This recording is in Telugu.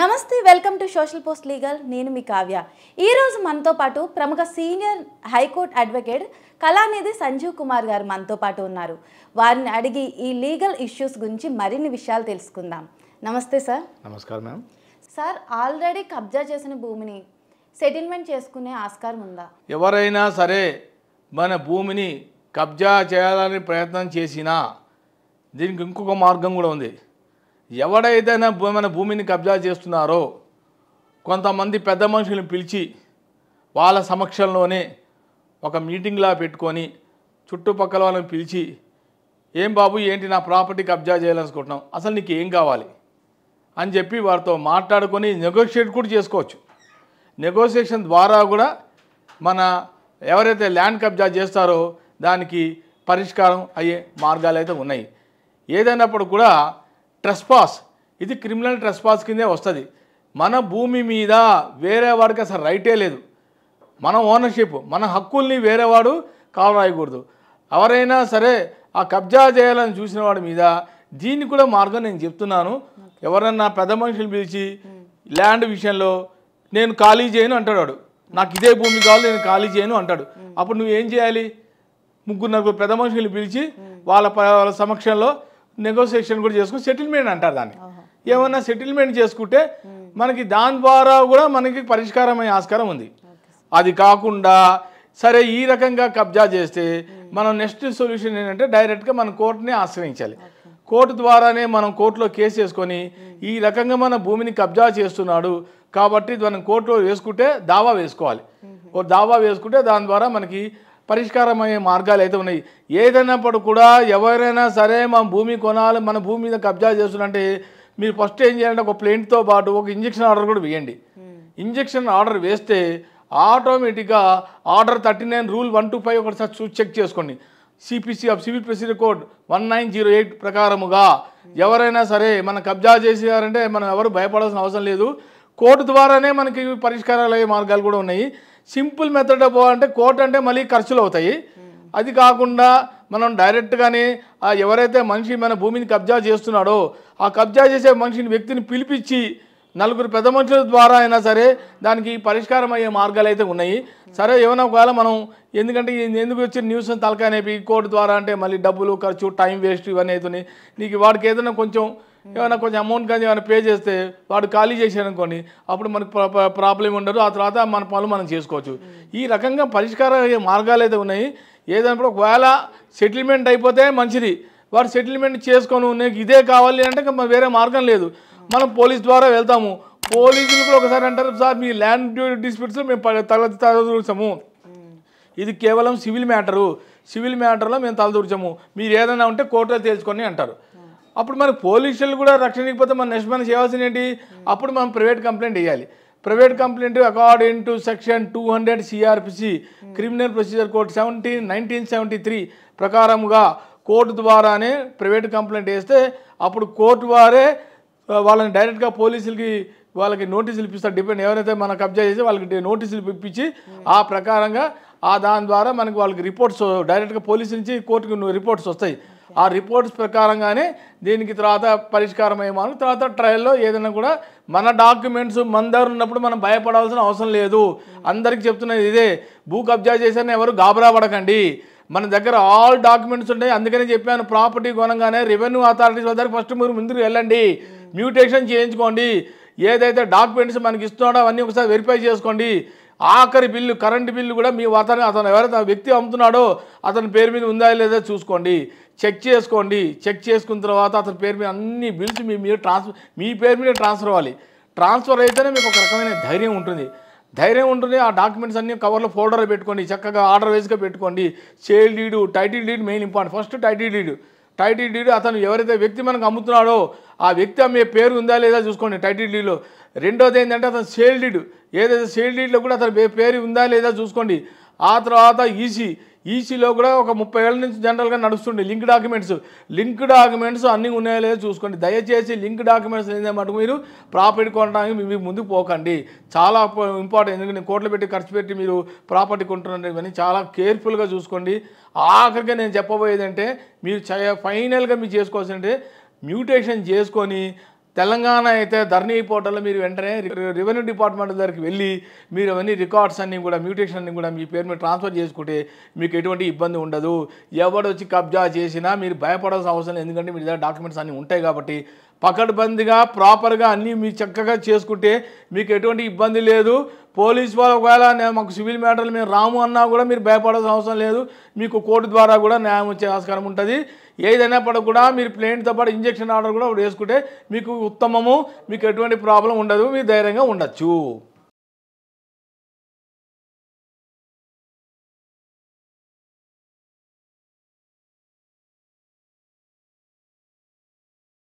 నమస్తే welcome to social post legal నేను మీ కావ్య ఈరోజు మనతో పాటు ప్రముఖ senior high court advocate Kalanidhi Sanjeev Kumar గారు మనతో పాటు ఉన్నారు వారిని అడిగి ఈ లీగల్ ఇష్యూస్ గురించి మరిన్ని విషయాలు తెలుసుకుందాం నమస్తే సార్ నమస్కారం మ్యామ్ సార్ ఆల్రెడీ కబ్జా చేసిన భూమిని సెటిల్మెంట్ చేసుకునే ఆస్కారం ఉందా ఎవరైనా సరే మన భూమిని కబ్జా చేయాలని ప్రయత్నం చేసినా దీనికి ఇంకొక మార్గం కూడా ఉంది ఎవడైతేనే మన భూమిని కబ్జా చేస్తున్నారో కొంతమంది పెద్ద మనుషులను పిలిచి వాళ్ళ సమక్షంలోనే ఒక మీటింగ్లా పెట్టుకొని చుట్టుపక్కల వాళ్ళని పిలిచి ఏం బాబు ఏంటి నా ప్రాపర్టీ కబ్జా చేయాలనుకుంటున్నాం అసలు నీకు ఏం కావాలి అని చెప్పి వారితో మాట్లాడుకొని నెగోషియేట్ కూడా చేసుకోవచ్చు నెగోషియేషన్ ద్వారా కూడా మన ఎవరైతే ల్యాండ్ కబ్జా చేస్తారో దానికి పరిష్కారం అయ్యే మార్గాలు అయితే ఉన్నాయి ఏదైనప్పుడు కూడా ట్రెస్పాస్ ఇది క్రిమినల్ ట్రెస్పాస్ కిందే వస్తుంది మన భూమి మీద వేరే వాడికి అసలు రైటే లేదు మన ఓనర్షిప్ మన హక్కుల్ని వేరేవాడు కాలరాయకూడదు ఎవరైనా సరే ఆ కబ్జా చేయాలని చూసిన వాడి మీద దీన్ని కూడా మార్గం నేను చెప్తున్నాను ఎవరన్నా పెద్ద మనుషులు పిలిచి ల్యాండ్ విషయంలో నేను ఖాళీ చేయను అంటాడు నాకు ఇదే భూమి కావాలి నేను ఖాళీ చేయను అంటాడు అప్పుడు నువ్వు ఏం చేయాలి ముగ్గురు నలుగురు పెద్ద మనుషులు పిలిచి వాళ్ళ వాళ్ళ సమక్షంలో నెగోసియేషన్ కూడా చేసుకుని సెటిల్మెంట్ అంటారు దాన్ని ఏమన్నా సెటిల్మెంట్ hmm. చేసుకుంటే మనకి దాని ద్వారా కూడా మనకి పరిష్కారం అయ్యే ఆస్కారం ఉంది అది కాకుండా సరే ఈ రకంగా కబ్జా చేస్తే hmm. మనం నెక్స్ట్ సొల్యూషన్ ఏంటంటే డైరెక్ట్గా మనం కోర్టుని ఆశ్రయించాలి కోర్టు ద్వారానే మనం కోర్టులో కేసు వేసుకొని hmm. ఈ రకంగా మన భూమిని కబ్జా చేస్తున్నాడు కాబట్టి మనం కోర్టులో వేసుకుంటే దావా వేసుకోవాలి ఓ దావా వేసుకుంటే దాని ద్వారా మనకి పరిష్కారమయ్యే మార్గాలు అయితే ఉన్నాయి ఏదైనప్పుడు కూడా ఎవరైనా సరే మన భూమి కొనాలి మన భూమి మీద కబ్జా చేస్తున్నారంటే మీరు ఫస్ట్ ఏం చేయాలంటే ఒక ప్లేంట్తో పాటు ఒక ఇంజక్షన్ ఆర్డర్ కూడా వేయండి ఇంజక్షన్ hmm. ఆర్డర్ వేస్తే ఆటోమేటిక్గా order thirty nine rule one two five ఒకటిసారి చూ చెక్ చేసుకోండి CPC of civil procedure code one nine zero eight ప్రకారముగా hmm. ఎవరైనా సరే మనం కబ్జా చేసేవారంటే మనం ఎవరు భయపడాల్సిన అవసరం లేదు కోర్టు ద్వారానే మనకి పరిష్కారాలు అయ్యే మార్గాలు కూడా ఉన్నాయి సింపుల్ మెథడ్ పోవాలంటే కోట్ అంటే మళ్ళీ ఖర్చులు అవుతాయి అది కాకుండా మనం డైరెక్ట్గానే ఎవరైతే మనిషి మన భూమిని కబ్జా చేస్తున్నాడో ఆ కబ్జా చేసే మనిషిని వ్యక్తిని పిలిపించి నలుగురు పెద్ద మనుషుల ద్వారా అయినా సరే దానికి పరిష్కారం అయ్యే మార్గాలు అయితే ఉన్నాయి సరే ఏమైనా ఒకవేళ మనం ఎందుకంటే ఎందుకు వచ్చిన న్యూస్ తలకానేపి కోర్టు ద్వారా అంటే మళ్ళీ డబ్బులు ఖర్చు టైం వేస్ట్ ఇవన్నీ అవుతున్నాయి నీకు వాడికి ఏదైనా కొంచెం ఏమైనా కొంచెం అమౌంట్ కానీ ఏమైనా పే చేస్తే వాడు ఖాళీ చేశాడు అనుకోని అప్పుడు మనకు ప్రాబ్లం ఉండదు ఆ తర్వాత మన పనులు మనం చేసుకోవచ్చు ఈ రకంగా పరిష్కార మార్గాలు అయితే ఉన్నాయి ఏదైనా ఒకవేళ సెటిల్మెంట్ అయిపోతే మంచిది వాడు సెటిల్మెంట్ చేసుకొని నీకు ఇదే కావాలి అంటే వేరే మార్గం లేదు మనం పోలీస్ ద్వారా వెళ్తాము పోలీసులు కూడా ఒకసారి అంటారు సార్ మీ ల్యాండ్ డిస్ప్యూట్స్ మేము తలది తరగతి ఇది కేవలం సివిల్ మ్యాటరు సివిల్ మ్యాటర్లో మేము తలదూర్చము మీరు ఏదైనా ఉంటే కోర్టులో తేల్చుకొని అంటారు అప్పుడు మన పోలీసులు కూడా రక్షణ ఇకపోతే మన నెక్స్ట్ మనం చేయాల్సింది ఏంటి అప్పుడు మనం ప్రైవేట్ కంప్లైంట్ వేయాలి private complaint according to section two hundred CrPC criminal procedure code seventeen nineteen seventy three ప్రకారముగా కోర్టు ద్వారానే ప్రైవేట్ కంప్లైంట్ వేస్తే అప్పుడు కోర్టు వారే వాళ్ళని డైరెక్ట్గా పోలీసులకి వాళ్ళకి నోటీసులు ఇప్పిస్తారు డిపెండ్ ఎవరైతే మనం కబ్జా చేసి వాళ్ళకి నోటీసులు ఇప్పించి ఆ ప్రకారంగా ఆ దాని ద్వారా మనకి వాళ్ళకి రిపోర్ట్స్ డైరెక్ట్గా పోలీసు నుంచి కోర్టుకు రిపోర్ట్స్ వస్తాయి ఆ రిపోర్ట్స్ ప్రకారంగానే దీనికి తర్వాత పరిష్కారం అయ్యేమాను తర్వాత ట్రయల్లో ఏదైనా కూడా మన డాక్యుమెంట్స్ మన దగ్గర ఉన్నప్పుడు మనం భయపడాల్సిన అవసరం లేదు అందరికీ చెప్తున్నది ఇదే భూ కబ్జా చేశారని ఎవరు గాబరా పడకండి మన దగ్గర ఆల్ డాక్యుమెంట్స్ ఉంటాయి అందుకనే చెప్పాను ప్రాపర్టీ కొనగానే రెవెన్యూ అథారిటీస్ దగ్గర ఫస్ట్ మీరు ముందుకు వెళ్ళండి మ్యూటేషన్ చేయించుకోండి ఏదైతే డాక్యుమెంట్స్ మనకి ఇస్తున్నాడో అవన్నీ ఒకసారి వెరిఫై చేసుకోండి ఆఖరి బిల్లు కరెంటు బిల్లు కూడా మీ అతను అతను ఎవరైతే వ్యక్తి అమ్ముతున్నాడో అతని పేరు మీద ఉందా లేదా చూసుకోండి చెక్ చేసుకోండి చెక్ చేసుకున్న తర్వాత అతని పేరు మీద అన్ని బిల్స్ మీ మీద ట్రాన్స్ఫర్ మీ పేరు మీద ట్రాన్స్ఫర్ అవ్వాలి ట్రాన్స్ఫర్ అయితేనే మీకు ఒక రకమైన ధైర్యం ఉంటుంది ధైర్యం ఉంటుంది ఆ డాక్యుమెంట్స్ అన్నీ కవర్లో ఫోల్డర్లో పెట్టుకోండి చక్కగా ఆర్డర్ వైజ్గా పెట్టుకోండి sale deed title deed main important first title deed title deed అతను ఎవరైతే వ్యక్తి మనకు అమ్ముతున్నాడో ఆ వ్యక్తి అమ్మే పేరు ఉందా లేదా చూసుకోండి టైటిల్ డీడ్లో రెండోది ఏంటంటే అతను సేల్ డీడ్ ఏదైతే సేల్ డీడ్లో కూడా అతను పేరు ఉందా లేదా చూసుకోండి ఆ తర్వాత ఈసీ ఈసీలో కూడా ఒక ముప్పై ఏళ్ళ నుంచి జనరల్గా నడుస్తుండే లింక్ డాక్యుమెంట్స్ లింక్ డాక్యుమెంట్స్ అన్నీ ఉన్నాయో లేదో చూసుకోండి దయచేసి లింక్ డాక్యుమెంట్స్ లేదా మటుకు మీరు ప్రాపర్టీ కొనడానికి మీ ముందుకు పోకండి చాలా ఇంపార్టెంట్ ఎందుకంటే కోట్లు పెట్టి ఖర్చు పెట్టి మీరు ప్రాపర్టీ కొంటున్నారు కానీ చాలా కేర్ఫుల్గా చూసుకోండి ఆఖరిగా నేను చెప్పబోయేదంటే మీరు ఫైనల్గా మీరు అంటే మ్యూటేషన్ చేసుకొని తెలంగాణ అయితే ధర్నీ పోర్టల్లో మీరు వెంటనే రెవెన్యూ డిపార్ట్మెంట్ దగ్గరికి వెళ్ళి మీరు అవన్నీ రికార్డ్స్ అన్నీ కూడా మ్యూటేషన్ అన్నీ కూడా మీ పేరు మీద ట్రాన్స్ఫర్ చేసుకుంటే మీకు ఎటువంటి ఇబ్బంది ఉండదు ఎవడు వచ్చి కబ్జా చేసినా మీరు భయపడాల్సిన అవసరం ఎందుకంటే మీ దగ్గర డాక్యుమెంట్స్ అన్నీ ఉంటాయి కాబట్టి పకడ్బందీగా ప్రాపర్గా అన్నీ మీరు చక్కగా చేసుకుంటే మీకు ఎటువంటి ఇబ్బంది లేదు పోలీస్ వాళ్ళు ఒకవేళ మాకు సివిల్ మ్యాటర్లు మేము రాము అన్నా కూడా మీరు భయపడాల్సిన అవసరం లేదు మీకు కోర్టు ద్వారా కూడా న్యాయం వచ్చే ఆస్కారం ఉంటుంది పడ కూడా మీరు ప్లేన్తో పాటు ఇంజక్షన్ ఆర్డర్ కూడా వేసుకుంటే మీకు ఉత్తమము మీకు ఎటువంటి ప్రాబ్లం ఉండదు మీరు ధైర్యంగా ఉండొచ్చు